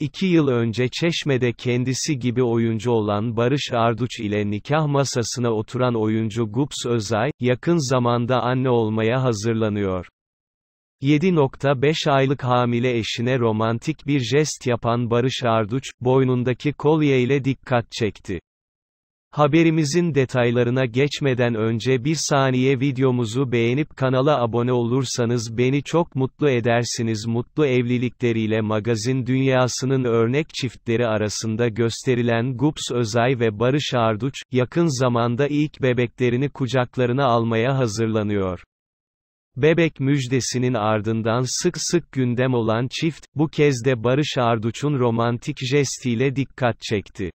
iki yıl önce Çeşme'de kendisi gibi oyuncu olan Barış Arduç ile nikah masasına oturan oyuncu Gups Özay, yakın zamanda anne olmaya hazırlanıyor. 7.5 aylık hamile eşine romantik bir jest yapan Barış Arduç, boynundaki kolye ile dikkat çekti. Haberimizin detaylarına geçmeden önce bir saniye videomuzu beğenip kanala abone olursanız beni çok mutlu edersiniz. Mutlu evlilikleriyle magazin dünyasının örnek çiftleri arasında gösterilen Gups Özay ve Barış Arduç, yakın zamanda ilk bebeklerini kucaklarına almaya hazırlanıyor. Bebek müjdesinin ardından sık sık gündem olan çift, bu kez de Barış Arduç'un romantik jestiyle dikkat çekti.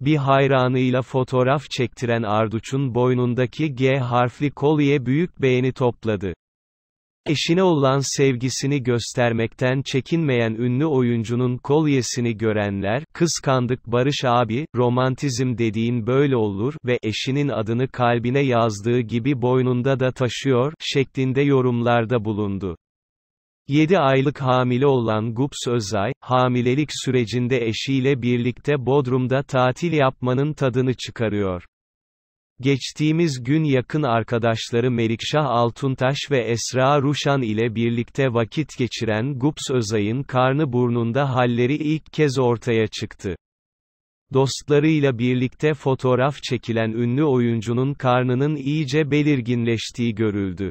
Bir hayranıyla fotoğraf çektiren Arduç'un boynundaki G harfli kolye büyük beğeni topladı. Eşine olan sevgisini göstermekten çekinmeyen ünlü oyuncunun kolyesini görenler, kıskandık Barış abi, romantizm dediğin böyle olur ve eşinin adını kalbine yazdığı gibi boynunda da taşıyor, şeklinde yorumlarda bulundu. 7 aylık hamile olan Gups Özay, hamilelik sürecinde eşiyle birlikte Bodrum'da tatil yapmanın tadını çıkarıyor. Geçtiğimiz gün yakın arkadaşları Melikşah Altuntaş ve Esra Ruşan ile birlikte vakit geçiren Gups Özay'ın karnı burnunda halleri ilk kez ortaya çıktı. Dostlarıyla birlikte fotoğraf çekilen ünlü oyuncunun karnının iyice belirginleştiği görüldü.